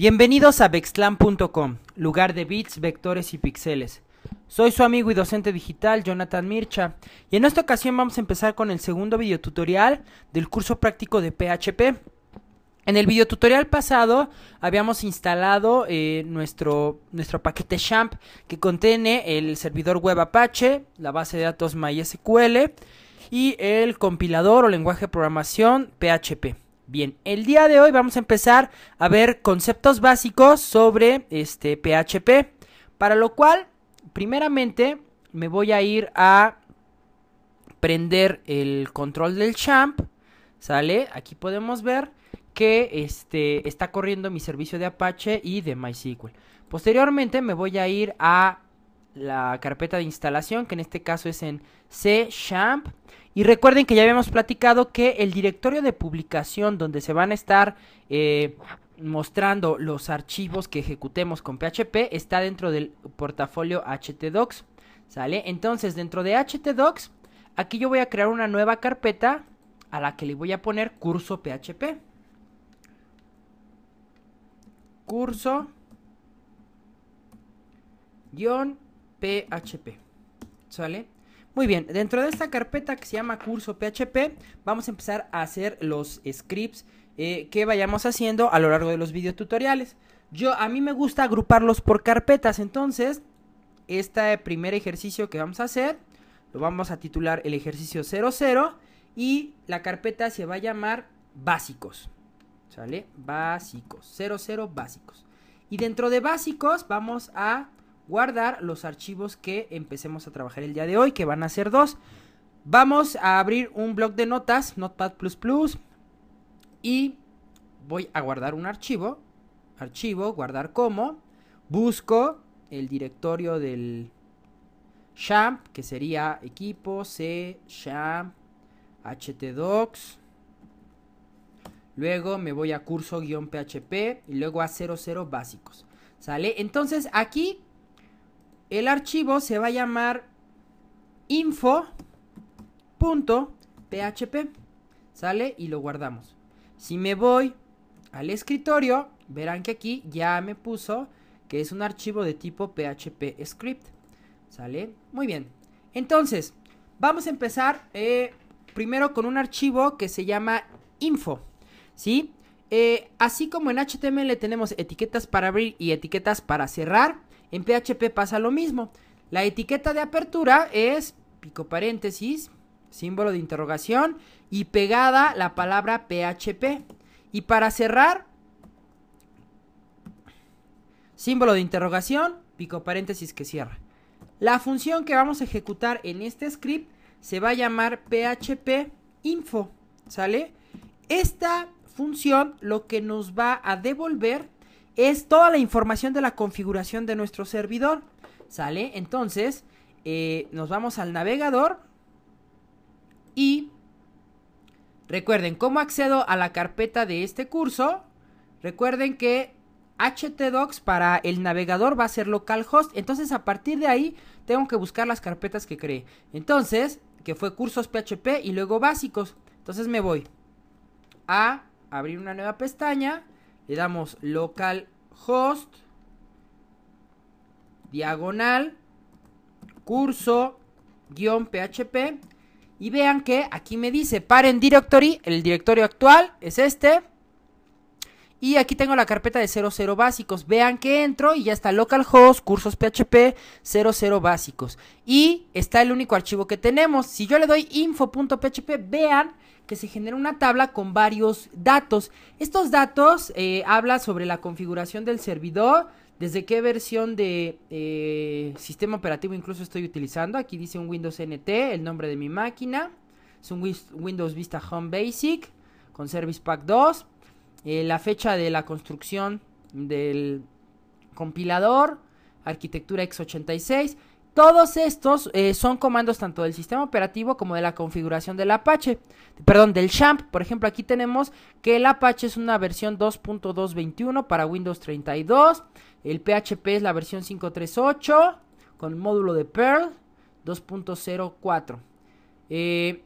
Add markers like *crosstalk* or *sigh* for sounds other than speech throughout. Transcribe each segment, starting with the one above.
Bienvenidos a Vexclan.com, lugar de bits, vectores y pixeles. Soy su amigo y docente digital Jonathan Mircha y en esta ocasión vamos a empezar con el segundo videotutorial del curso práctico de PHP. En el videotutorial pasado habíamos instalado eh, nuestro, nuestro paquete XAMPP que contiene el servidor web Apache, la base de datos MySQL y el compilador o lenguaje de programación PHP. Bien, el día de hoy vamos a empezar a ver conceptos básicos sobre este PHP, para lo cual, primeramente, me voy a ir a prender el control del champ, ¿sale? Aquí podemos ver que este, está corriendo mi servicio de Apache y de MySQL. Posteriormente me voy a ir a la carpeta de instalación, que en este caso es en C Champ. Y recuerden que ya habíamos platicado que el directorio de publicación donde se van a estar eh, mostrando los archivos que ejecutemos con PHP está dentro del portafolio htdocs. ¿Sale? Entonces, dentro de htdocs, aquí yo voy a crear una nueva carpeta a la que le voy a poner curso PHP. Curso guión PHP. ¿Sale? Muy bien, dentro de esta carpeta que se llama curso PHP, vamos a empezar a hacer los scripts eh, que vayamos haciendo a lo largo de los videotutoriales. Yo, a mí me gusta agruparlos por carpetas, entonces, este primer ejercicio que vamos a hacer, lo vamos a titular el ejercicio 00 y la carpeta se va a llamar básicos, ¿sale? Básicos, 00 básicos. Y dentro de básicos vamos a guardar los archivos que empecemos a trabajar el día de hoy, que van a ser dos. Vamos a abrir un blog de notas, Notepad ⁇ y voy a guardar un archivo, archivo, guardar como, busco el directorio del champ, que sería equipo c champ htdocs, luego me voy a curso-php y luego a 00 básicos. ¿Sale? Entonces aquí el archivo se va a llamar info.php. ¿Sale? Y lo guardamos. Si me voy al escritorio, verán que aquí ya me puso que es un archivo de tipo PHP script. ¿Sale? Muy bien. Entonces, vamos a empezar eh, primero con un archivo que se llama info. ¿Sí? Eh, así como en HTML tenemos etiquetas para abrir y etiquetas para cerrar, en PHP pasa lo mismo. La etiqueta de apertura es pico paréntesis, símbolo de interrogación y pegada la palabra PHP. Y para cerrar, símbolo de interrogación, pico paréntesis que cierra. La función que vamos a ejecutar en este script se va a llamar PHP info, ¿sale? Esta función lo que nos va a devolver es toda la información de la configuración de nuestro servidor. ¿Sale? Entonces, eh, nos vamos al navegador y recuerden cómo accedo a la carpeta de este curso. Recuerden que htdocs para el navegador va a ser localhost. Entonces, a partir de ahí, tengo que buscar las carpetas que cree Entonces, que fue cursos PHP y luego básicos. Entonces me voy a abrir una nueva pestaña le damos localhost, diagonal, curso, guión PHP. Y vean que aquí me dice parent directory, el directorio actual es este. Y aquí tengo la carpeta de 00 básicos. Vean que entro y ya está localhost, cursos PHP, 00 básicos. Y está el único archivo que tenemos. Si yo le doy info.php, vean que se genera una tabla con varios datos. Estos datos hablan eh, habla sobre la configuración del servidor, desde qué versión de eh, sistema operativo incluso estoy utilizando. Aquí dice un Windows NT, el nombre de mi máquina. Es un Windows Vista Home Basic con Service Pack 2. Eh, la fecha de la construcción del compilador, arquitectura x86. Todos estos eh, son comandos tanto del sistema operativo como de la configuración del Apache, perdón, del Champ. Por ejemplo, aquí tenemos que el Apache es una versión 2.221 para Windows 32, el PHP es la versión 538 con módulo de Perl 2.04. Eh,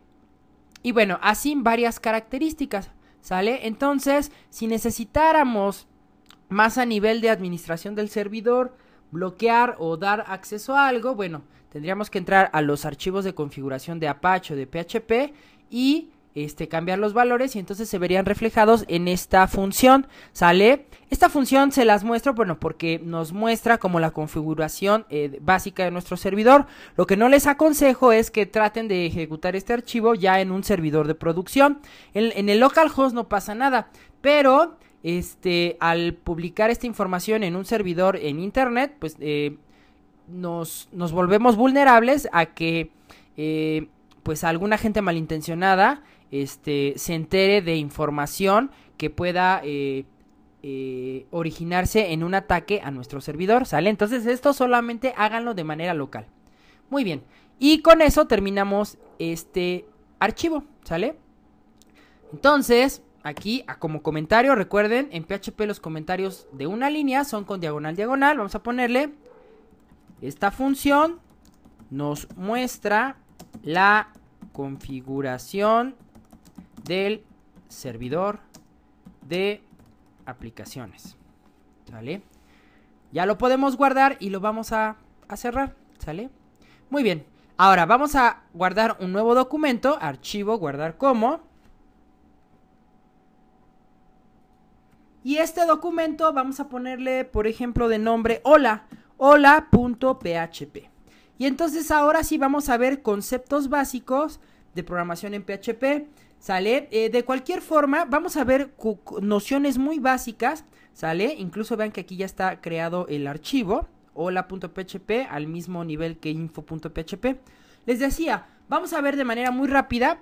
y bueno, así varias características, ¿sale? Entonces, si necesitáramos más a nivel de administración del servidor, bloquear o dar acceso a algo, bueno, tendríamos que entrar a los archivos de configuración de Apache o de PHP y este, cambiar los valores y entonces se verían reflejados en esta función, ¿sale? Esta función se las muestro, bueno, porque nos muestra como la configuración eh, básica de nuestro servidor. Lo que no les aconsejo es que traten de ejecutar este archivo ya en un servidor de producción. En, en el localhost no pasa nada, pero este, al publicar esta información en un servidor en Internet, pues eh, nos, volvemos vulnerables a que eh, pues alguna gente malintencionada este, se entere de información que pueda eh, originarse en un ataque a nuestro servidor, ¿sale? Entonces esto solamente háganlo de manera local. Muy bien, y con eso terminamos este archivo, ¿sale? Entonces, aquí como comentario. Recuerden, en PHP los comentarios de una línea son con diagonal diagonal. Vamos a ponerle esta función nos muestra la configuración del servidor de aplicaciones. ¿Sale? Ya lo podemos guardar y lo vamos a, a cerrar. ¿Sale? Muy bien. Ahora vamos a guardar un nuevo documento, archivo, guardar como. Y este documento vamos a ponerle, por ejemplo, de nombre hola, hola.php. Y entonces ahora sí vamos a ver conceptos básicos de programación en PHP. ¿Sale? Eh, de cualquier forma, vamos a ver nociones muy básicas. ¿Sale? Incluso vean que aquí ya está creado el archivo hola.php al mismo nivel que info.php. Les decía, vamos a ver de manera muy rápida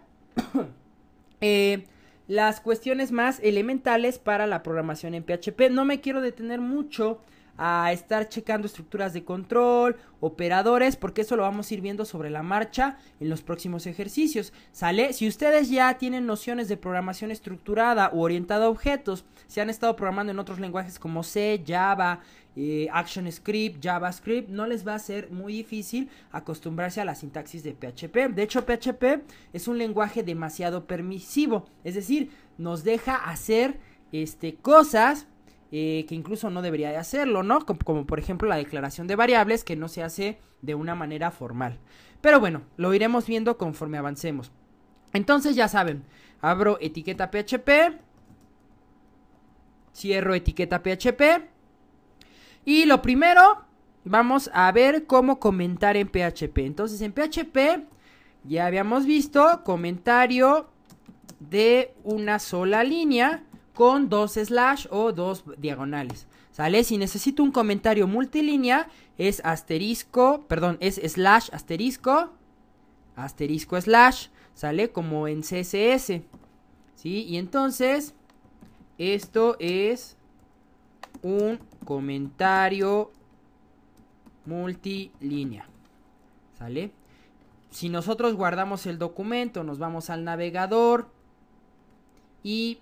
*coughs* eh, las cuestiones más elementales para la programación en PHP. No me quiero detener mucho a estar checando estructuras de control, operadores, porque eso lo vamos a ir viendo sobre la marcha en los próximos ejercicios. ¿Sale? Si ustedes ya tienen nociones de programación estructurada o orientada a objetos, se han estado programando en otros lenguajes como C, Java, eh, ActionScript, JavaScript, no les va a ser muy difícil acostumbrarse a la sintaxis de PHP. De hecho, PHP es un lenguaje demasiado permisivo, es decir, nos deja hacer este, cosas eh, que incluso no debería de hacerlo, ¿no? como, por ejemplo la declaración de variables que no se hace de una manera formal. Pero bueno, lo iremos viendo conforme avancemos. Entonces ya saben, abro etiqueta PHP, cierro etiqueta PHP y lo primero vamos a ver cómo comentar en PHP. Entonces en PHP ya habíamos visto comentario de una sola línea con dos slash o dos diagonales. ¿Sale? Si necesito un comentario multilínea, es asterisco, perdón, es slash asterisco, asterisco slash, ¿sale? Como en CSS. ¿Sí? Y entonces, esto es un comentario multilínea. ¿Sale? Si nosotros guardamos el documento, nos vamos al navegador y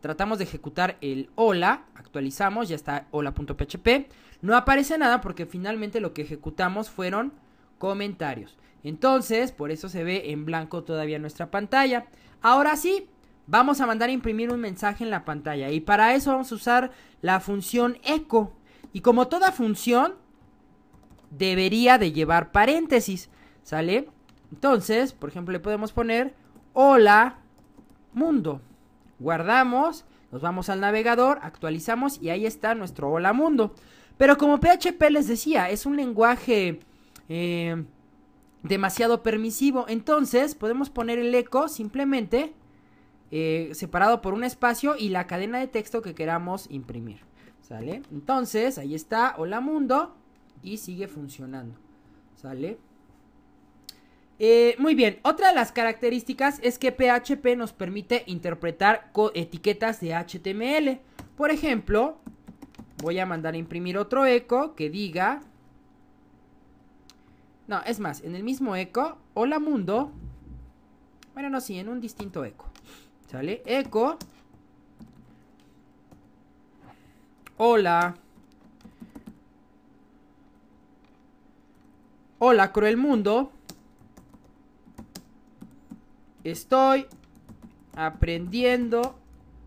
Tratamos de ejecutar el hola, actualizamos, ya está hola.php. No aparece nada porque finalmente lo que ejecutamos fueron comentarios. Entonces, por eso se ve en blanco todavía nuestra pantalla. Ahora sí, vamos a mandar a imprimir un mensaje en la pantalla. Y para eso vamos a usar la función echo. Y como toda función, debería de llevar paréntesis. ¿Sale? Entonces, por ejemplo, le podemos poner hola mundo guardamos, nos vamos al navegador, actualizamos y ahí está nuestro hola mundo. Pero como PHP les decía, es un lenguaje eh, demasiado permisivo, entonces podemos poner el eco simplemente eh, separado por un espacio y la cadena de texto que queramos imprimir. ¿Sale? Entonces, ahí está, hola mundo, y sigue funcionando. ¿Sale? Eh, muy bien, otra de las características es que PHP nos permite interpretar etiquetas de HTML. Por ejemplo, voy a mandar a imprimir otro eco que diga... No, es más, en el mismo eco, hola mundo. Bueno, no, sí, en un distinto eco. ¿Sale? Eco. Hola. Hola, cruel mundo. Estoy aprendiendo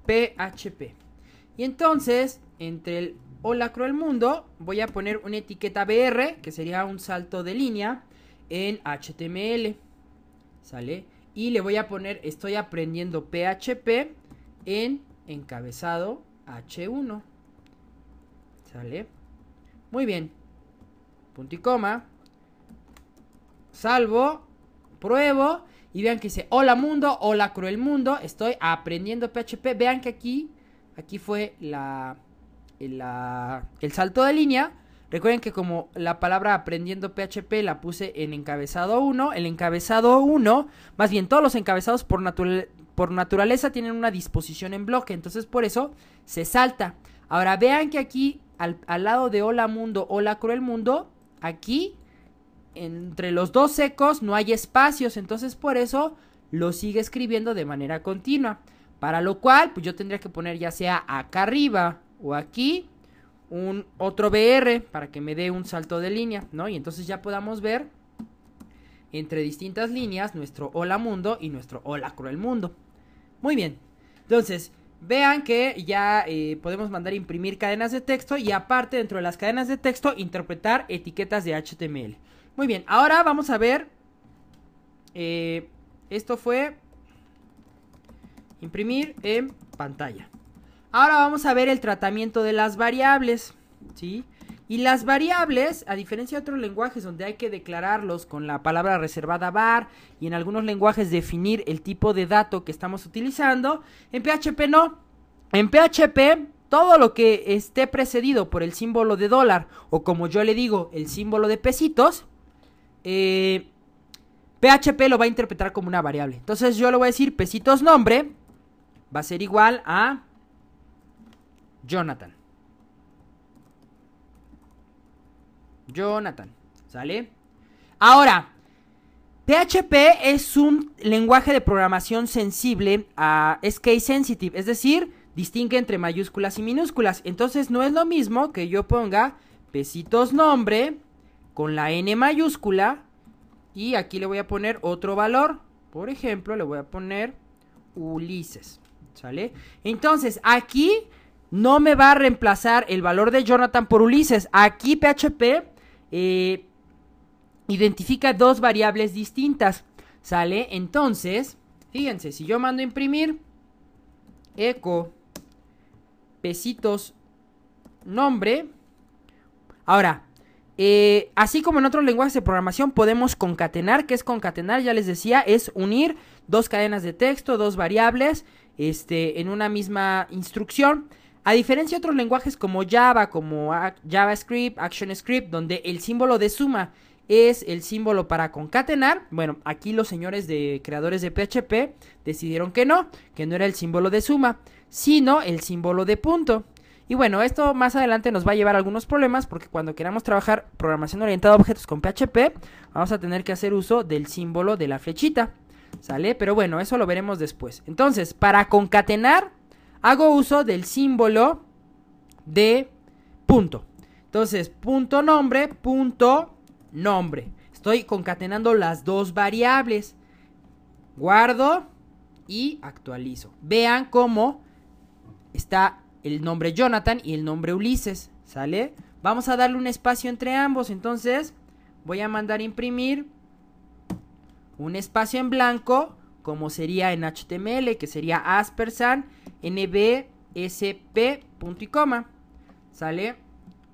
PHP. Y entonces, entre el hola cruel mundo, voy a poner una etiqueta BR, que sería un salto de línea, en HTML. ¿Sale? Y le voy a poner estoy aprendiendo PHP en encabezado H1. ¿Sale? Muy bien. Punto y coma. Salvo. Pruebo y vean que dice, hola mundo, hola cruel mundo, estoy aprendiendo PHP. Vean que aquí, aquí fue la, el salto de línea. Recuerden que como la palabra aprendiendo PHP la puse en encabezado 1, el encabezado 1, más bien todos los encabezados por, por naturaleza tienen una disposición en bloque, entonces por eso se salta. Ahora vean que aquí al, al lado de hola mundo, hola cruel mundo, aquí entre los dos secos no hay espacios, entonces por eso lo sigue escribiendo de manera continua. Para lo cual, pues yo tendría que poner ya sea acá arriba o aquí un otro BR para que me dé un salto de línea, ¿no? Y entonces ya podamos ver entre distintas líneas nuestro hola mundo y nuestro hola cruel mundo. Muy bien. Entonces, vean que ya eh, podemos mandar imprimir cadenas de texto y aparte dentro de las cadenas de texto interpretar etiquetas de HTML. Muy bien, ahora vamos a ver. Eh, esto fue imprimir en pantalla. Ahora vamos a ver el tratamiento de las variables. ¿Sí? Y las variables, a diferencia de otros lenguajes donde hay que declararlos con la palabra reservada var y en algunos lenguajes definir el tipo de dato que estamos utilizando, en PHP no. En PHP todo lo que esté precedido por el símbolo de dólar o como yo le digo, el símbolo de pesitos, PHP eh, lo va a interpretar como una variable. Entonces yo le voy a decir pesitos nombre va a ser igual a Jonathan. Jonathan, ¿sale? Ahora, PHP es un lenguaje de programación sensible a es case sensitive, es decir, distingue entre mayúsculas y minúsculas. Entonces no es lo mismo que yo ponga pesitos nombre con la n mayúscula y aquí le voy a poner otro valor. Por ejemplo, le voy a poner Ulises. ¿Sale? Entonces, aquí no me va a reemplazar el valor de Jonathan por Ulises. Aquí PHP eh, identifica dos variables distintas. ¿Sale? Entonces, fíjense, si yo mando a imprimir eco pesitos nombre. Ahora, eh, así como en otros lenguajes de programación podemos concatenar, que es concatenar, ya les decía, es unir dos cadenas de texto, dos variables, este, en una misma instrucción. A diferencia de otros lenguajes como Java, como JavaScript, ActionScript, donde el símbolo de suma es el símbolo para concatenar. Bueno, aquí los señores de creadores de PHP decidieron que no, que no era el símbolo de suma, sino el símbolo de punto. Y bueno, esto más adelante nos va a llevar a algunos problemas porque cuando queramos trabajar programación orientada a objetos con PHP, vamos a tener que hacer uso del símbolo de la flechita. ¿Sale? Pero bueno, eso lo veremos después. Entonces, para concatenar, hago uso del símbolo de punto. Entonces, punto nombre, punto nombre. Estoy concatenando las dos variables. Guardo y actualizo. Vean cómo está el nombre Jonathan y el nombre Ulises, ¿sale? Vamos a darle un espacio entre ambos, entonces voy a mandar imprimir un espacio en blanco, como sería en HTML, que sería aspersan nbsp punto y coma, ¿sale?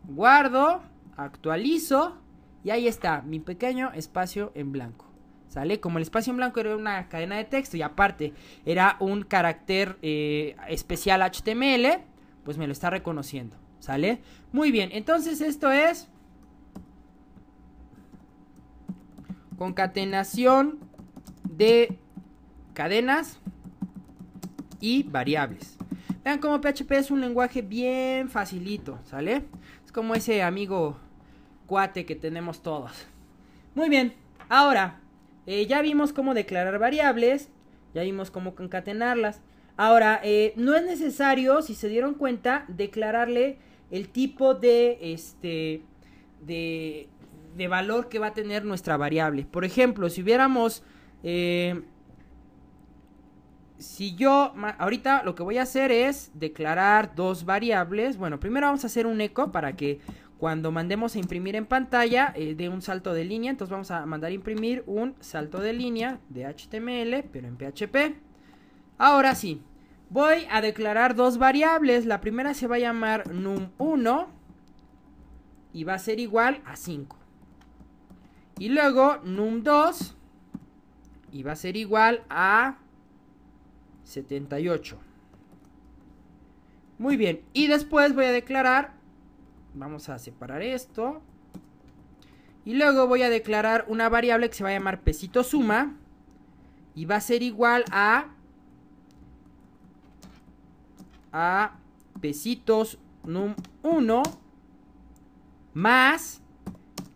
Guardo, actualizo y ahí está, mi pequeño espacio en blanco. ¿Sale? Como el espacio en blanco era una cadena de texto y aparte era un carácter eh, especial HTML, pues me lo está reconociendo, ¿sale? Muy bien, entonces esto es concatenación de cadenas y variables. Vean cómo PHP es un lenguaje bien facilito, ¿sale? Es como ese amigo cuate que tenemos todos. Muy bien, ahora, eh, ya vimos cómo declarar variables, ya vimos cómo concatenarlas. Ahora, eh, no es necesario, si se dieron cuenta, declararle el tipo de, este, de, valor que va a tener nuestra variable. Por ejemplo, si hubiéramos... Eh, si yo, ahorita lo que voy a hacer es declarar dos variables. Bueno, primero vamos a hacer un eco para que cuando mandemos a imprimir en pantalla eh, de un salto de línea. Entonces vamos a mandar a imprimir un salto de línea de HTML, pero en PHP. Ahora sí, voy a declarar dos variables. La primera se va a llamar num1 y va a ser igual a 5. Y luego num2 y va a ser igual a 78. Muy bien, y después voy a declarar, vamos a separar esto. Y luego voy a declarar una variable que se va a llamar pesito suma y va a ser igual a a pesitos num 1 más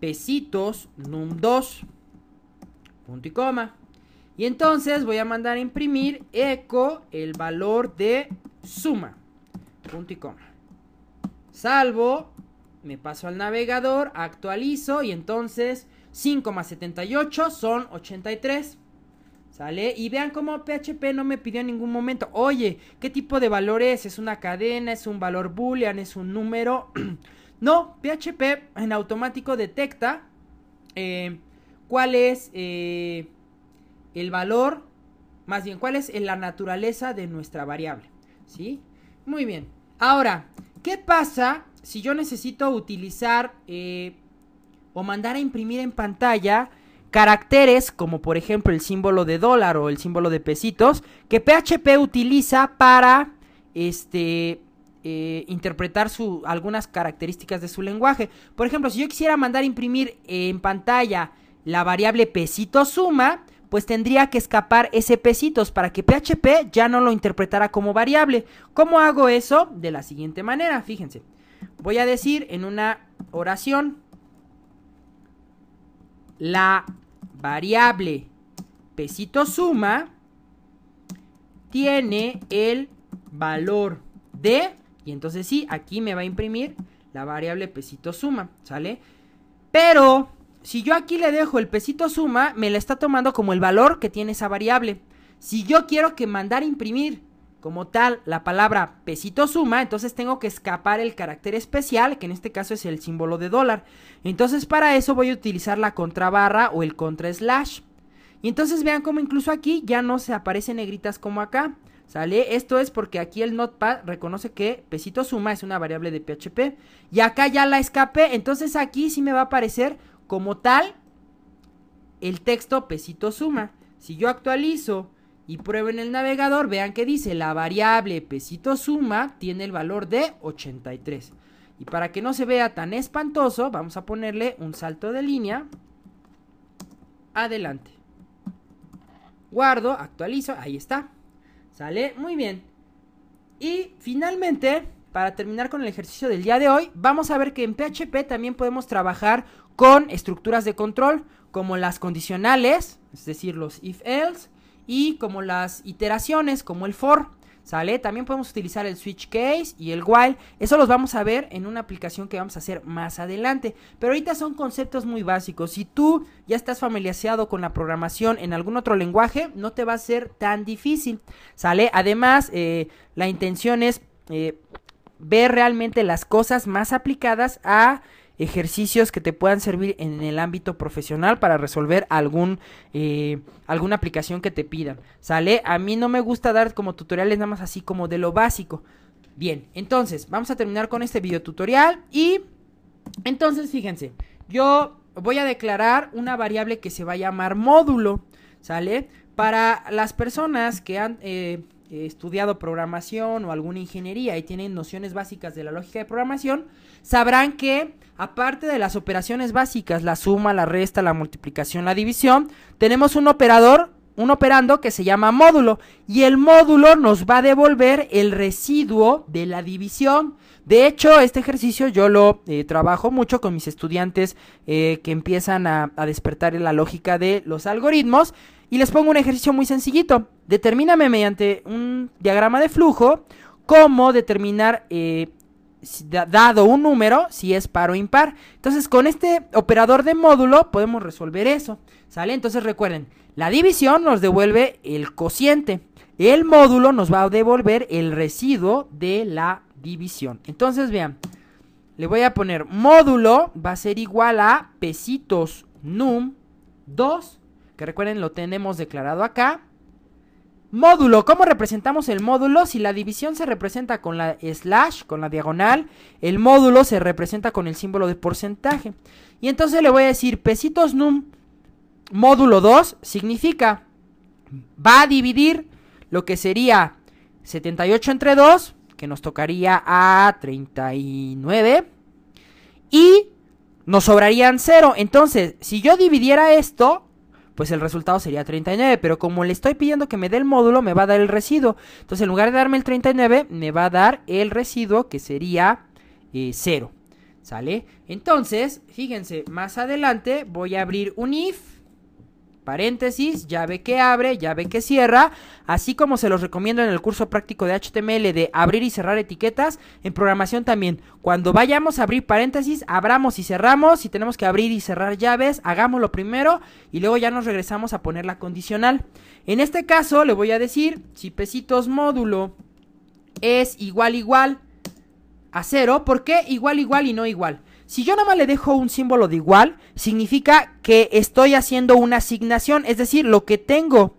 pesitos num 2. Punto y coma. Y entonces voy a mandar a imprimir eco el valor de suma. Punto y coma. Salvo, me paso al navegador, actualizo y entonces 5 más 78 son 83. ¿Sale? Y vean cómo PHP no me pidió en ningún momento, oye, ¿qué tipo de valor es? ¿Es una cadena? ¿Es un valor boolean? ¿Es un número? *clears throat* no, PHP en automático detecta eh, cuál es eh, el valor, más bien, cuál es eh, la naturaleza de nuestra variable. ¿Sí? Muy bien. Ahora, ¿qué pasa si yo necesito utilizar o mandar a imprimir en pantalla caracteres como por ejemplo el símbolo de dólar o el símbolo de pesitos que PHP utiliza para este eh, interpretar su, algunas características de su lenguaje. Por ejemplo, si yo quisiera mandar imprimir en pantalla la variable pesito suma, pues tendría que escapar ese pesitos para que PHP ya no lo interpretara como variable. ¿Cómo hago eso? De la siguiente manera, fíjense. Voy a decir en una oración la variable pesito suma tiene el valor de, y entonces sí, aquí me va a imprimir la variable pesito suma, ¿sale? Pero si yo aquí le dejo el pesito suma, me la está tomando como el valor que tiene esa variable. Si yo quiero que mandar imprimir como tal la palabra pesito suma, entonces tengo que escapar el carácter especial, que en este caso es el símbolo de dólar. Entonces para eso voy a utilizar la contrabarra o el contra slash. Y entonces vean cómo incluso aquí ya no se aparecen negritas como acá. ¿Sale? Esto es porque aquí el notepad reconoce que pesito suma es una variable de PHP. Y acá ya la escape, Entonces aquí sí me va a aparecer como tal el texto pesito suma. Si yo actualizo y prueben el navegador, vean que dice la variable pesito suma tiene el valor de 83. Y para que no se vea tan espantoso, vamos a ponerle un salto de línea. Adelante. Guardo, actualizo, ahí está. ¿Sale? Muy bien. Y finalmente, para terminar con el ejercicio del día de hoy, vamos a ver que en PHP también podemos trabajar con estructuras de control, como las condicionales, es decir, los if-else, y como las iteraciones, como el for. ¿Sale? También podemos utilizar el switch case y el while. Eso los vamos a ver en una aplicación que vamos a hacer más adelante. Pero ahorita son conceptos muy básicos. Si tú ya estás familiarizado con la programación en algún otro lenguaje, no te va a ser tan difícil. ¿Sale? Además, eh, la intención es eh, ver realmente las cosas más aplicadas a ejercicios que te puedan servir en el ámbito profesional para resolver algún, eh, alguna aplicación que te pidan. ¿Sale? A mí no me gusta dar como tutoriales nada más así como de lo básico. Bien, entonces vamos a terminar con este video tutorial y entonces fíjense, yo voy a declarar una variable que se va a llamar módulo, ¿sale? Para las personas que han... Eh, eh, estudiado programación o alguna ingeniería y tienen nociones básicas de la lógica de programación, sabrán que aparte de las operaciones básicas, la suma, la resta, la multiplicación, la división, tenemos un operador un operando que se llama módulo y el módulo nos va a devolver el residuo de la división. De hecho, este ejercicio yo lo eh, trabajo mucho con mis estudiantes eh, que empiezan a, despertar en la lógica de los algoritmos y les pongo un ejercicio muy sencillito. Determíname mediante un diagrama de flujo cómo determinar eh, dado un número si es par o impar. Entonces con este operador de módulo podemos resolver eso, ¿sale? Entonces recuerden, la división nos devuelve el cociente, el módulo nos va a devolver el residuo de la división. Entonces vean, le voy a poner módulo va a ser igual a pesitos num 2, que recuerden lo tenemos declarado acá, Módulo. ¿Cómo representamos el módulo? Si la división se representa con la slash, con la diagonal, el módulo se representa con el símbolo de porcentaje. Y entonces le voy a decir pesitos num módulo 2 significa va a dividir lo que sería 78 entre 2, que nos tocaría a 39, y nos sobrarían 0. Entonces, si yo dividiera esto, pues el resultado sería 39. Pero como le estoy pidiendo que me dé el módulo, me va a dar el residuo. Entonces, en lugar de darme el 39, me va a dar el residuo que sería 0. Eh, ¿Sale? Entonces, fíjense, más adelante voy a abrir un if paréntesis, llave que abre, llave que cierra, así como se los recomiendo en el curso práctico de HTML de abrir y cerrar etiquetas, en programación también. Cuando vayamos a abrir paréntesis, abramos y cerramos, si tenemos que abrir y cerrar llaves, hagámoslo primero y luego ya nos regresamos a poner la condicional. En este caso le voy a decir, si pesitos módulo es igual igual a cero, ¿por qué igual igual y no igual? Si yo nada más le dejo un símbolo de igual, significa que estoy haciendo una asignación, es decir, lo que tengo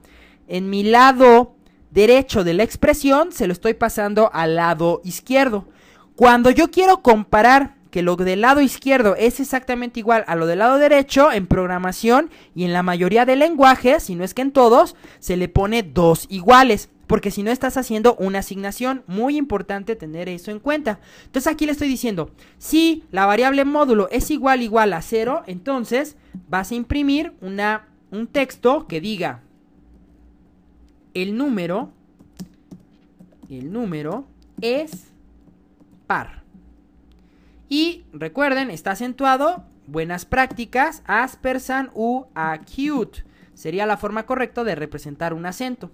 en mi lado derecho de la expresión se lo estoy pasando al lado izquierdo. Cuando yo quiero comparar que lo del lado izquierdo es exactamente igual a lo del lado derecho en programación y en la mayoría de lenguajes, si no es que en todos, se le pone dos iguales porque si no estás haciendo una asignación, muy importante tener eso en cuenta. Entonces aquí le estoy diciendo, si la variable módulo es igual igual a 0, entonces vas a imprimir una, un texto que diga el número, el número es par. Y recuerden, está acentuado, buenas prácticas, aspersan u acute. Sería la forma correcta de representar un acento.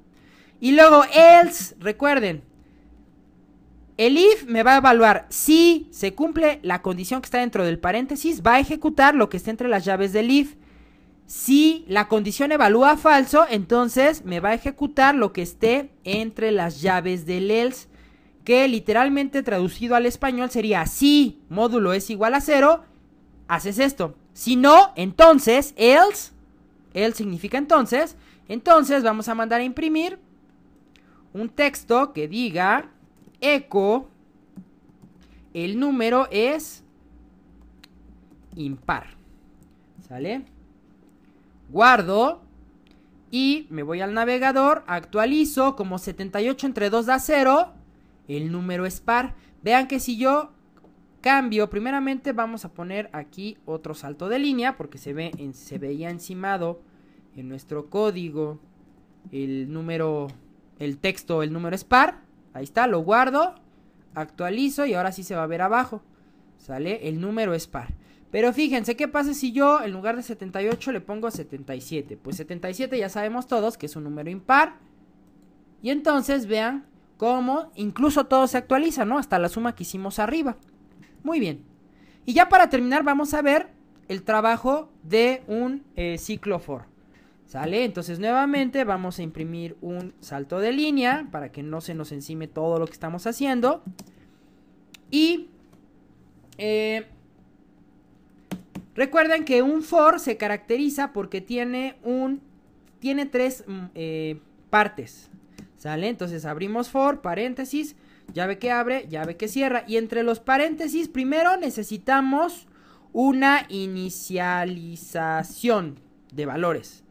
Y luego else, recuerden, el if me va a evaluar si se cumple la condición que está dentro del paréntesis, va a ejecutar lo que está entre las llaves del if. Si la condición evalúa falso, entonces me va a ejecutar lo que esté entre las llaves del else, que literalmente traducido al español sería si módulo es igual a cero, haces esto. Si no, entonces else, else significa entonces, entonces vamos a mandar a imprimir un texto que diga eco, el número es impar. ¿Sale? Guardo y me voy al navegador, actualizo como 78 entre 2 da 0, el número es par. Vean que si yo cambio, primeramente vamos a poner aquí otro salto de línea porque se, ve en, se veía encimado en nuestro código el número el texto, el número es par. Ahí está, lo guardo, actualizo y ahora sí se va a ver abajo. ¿Sale? El número es par. Pero fíjense, ¿qué pasa si yo en lugar de 78 le pongo 77? Pues 77 ya sabemos todos que es un número impar. Y entonces vean cómo incluso todo se actualiza, ¿no? Hasta la suma que hicimos arriba. Muy bien. Y ya para terminar vamos a ver el trabajo de un eh, ciclo ¿Sale? Entonces nuevamente vamos a imprimir un salto de línea para que no se nos encime todo lo que estamos haciendo. Y eh, recuerden que un for se caracteriza porque tiene un tiene tres mm, eh, partes. ¿Sale? Entonces abrimos for, paréntesis, llave que abre, llave que cierra. Y entre los paréntesis primero necesitamos una inicialización de valores.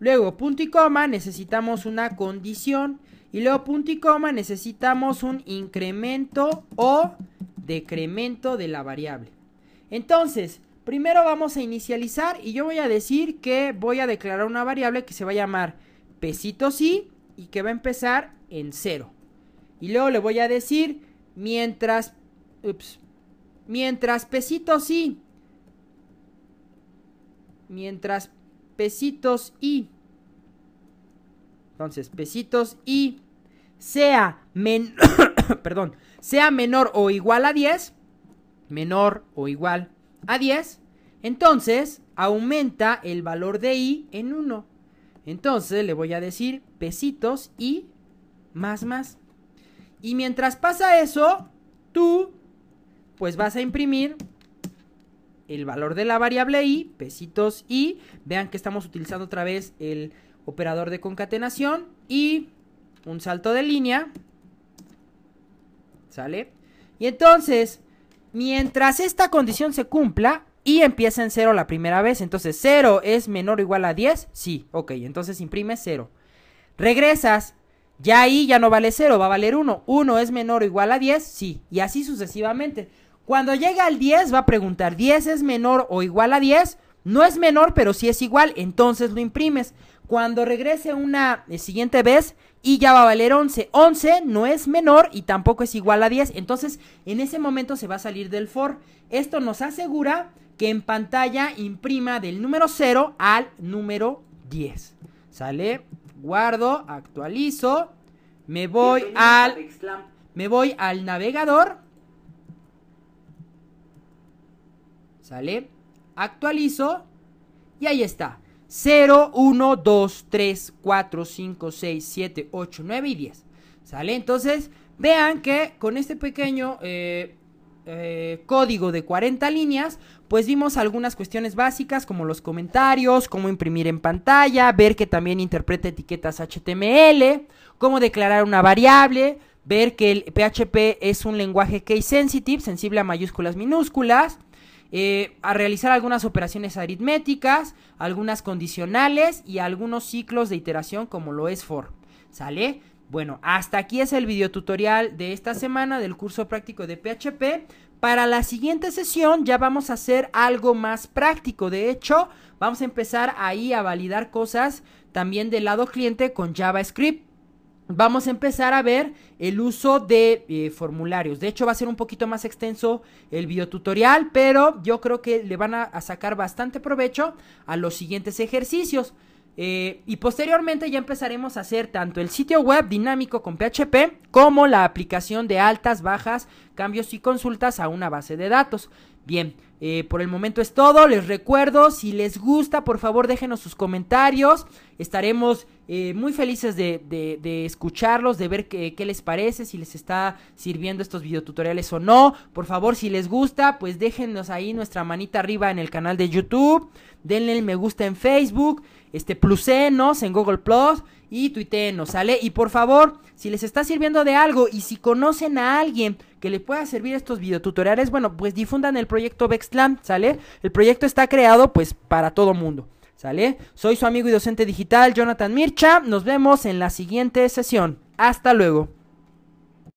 Luego, punto y coma, necesitamos una condición. Y luego, punto y coma, necesitamos un incremento o decremento de la variable. Entonces, primero vamos a inicializar y yo voy a decir que voy a declarar una variable que se va a llamar pesito sí y que va a empezar en cero. Y luego le voy a decir mientras, ups, mientras pesito sí, mientras pesitos y. Entonces, pesitos y sea, *coughs* perdón, sea menor o igual a 10, menor o igual a 10, entonces aumenta el valor de i en 1. Entonces le voy a decir pesitos y más más. Y mientras pasa eso, tú pues vas a imprimir el valor de la variable i, pesitos i, vean que estamos utilizando otra vez el operador de concatenación y un salto de línea, ¿sale? Y entonces, mientras esta condición se cumpla, y empieza en 0 la primera vez, entonces 0 es menor o igual a 10, sí, ok, entonces imprime 0. Regresas, ya ahí ya no vale 0, va a valer 1, 1 es menor o igual a 10, sí, y así sucesivamente. Cuando llega al 10 va a preguntar, ¿10 es menor o igual a 10? No es menor, pero sí es igual, entonces lo imprimes. Cuando regrese una eh, siguiente vez y ya va a valer 11. 11 no es menor y tampoco es igual a 10. Entonces, en ese momento se va a salir del for. Esto nos asegura que en pantalla imprima del número 0 al número 10. ¿Sale? Guardo, actualizo, me voy al me voy al navegador ¿Sale? Actualizo. Y ahí está. 0, 1, 2, 3, 4, 5, 6, 7, 8, 9 y 10. ¿Sale? Entonces, vean que con este pequeño eh, eh, código de 40 líneas, pues vimos algunas cuestiones básicas como los comentarios, cómo imprimir en pantalla, ver que también interpreta etiquetas HTML, cómo declarar una variable, ver que el PHP es un lenguaje case sensitive, sensible a mayúsculas minúsculas, eh, a realizar algunas operaciones aritméticas, algunas condicionales y algunos ciclos de iteración como lo es for. ¿Sale? Bueno, hasta aquí es el video tutorial de esta semana del curso práctico de PHP. Para la siguiente sesión ya vamos a hacer algo más práctico. De hecho, vamos a empezar ahí a validar cosas también del lado cliente con JavaScript vamos a empezar a ver el uso de eh, formularios. De hecho, va a ser un poquito más extenso el videotutorial, pero yo creo que le van a, sacar bastante provecho a los siguientes ejercicios. Eh, y posteriormente ya empezaremos a hacer tanto el sitio web dinámico con PHP como la aplicación de altas, bajas, cambios y consultas a una base de datos. Bien, eh, por el momento es todo. Les recuerdo, si les gusta, por favor déjenos sus comentarios. Estaremos eh, muy felices de, escucharlos, de ver qué, les parece, si les está sirviendo estos videotutoriales o no. Por favor, si les gusta, pues déjenos ahí nuestra manita arriba en el canal de YouTube. Denle el me gusta en Facebook. Este, plusenos en Google Plus e, y tuiteenos, ¿sale? Y por favor, si les está sirviendo de algo y si conocen a alguien que le pueda servir estos videotutoriales, bueno, pues difundan el proyecto Vexlan, ¿sale? El proyecto está creado pues para todo mundo, ¿sale? Soy su amigo y docente digital Jonathan Mircha, nos vemos en la siguiente sesión. Hasta luego.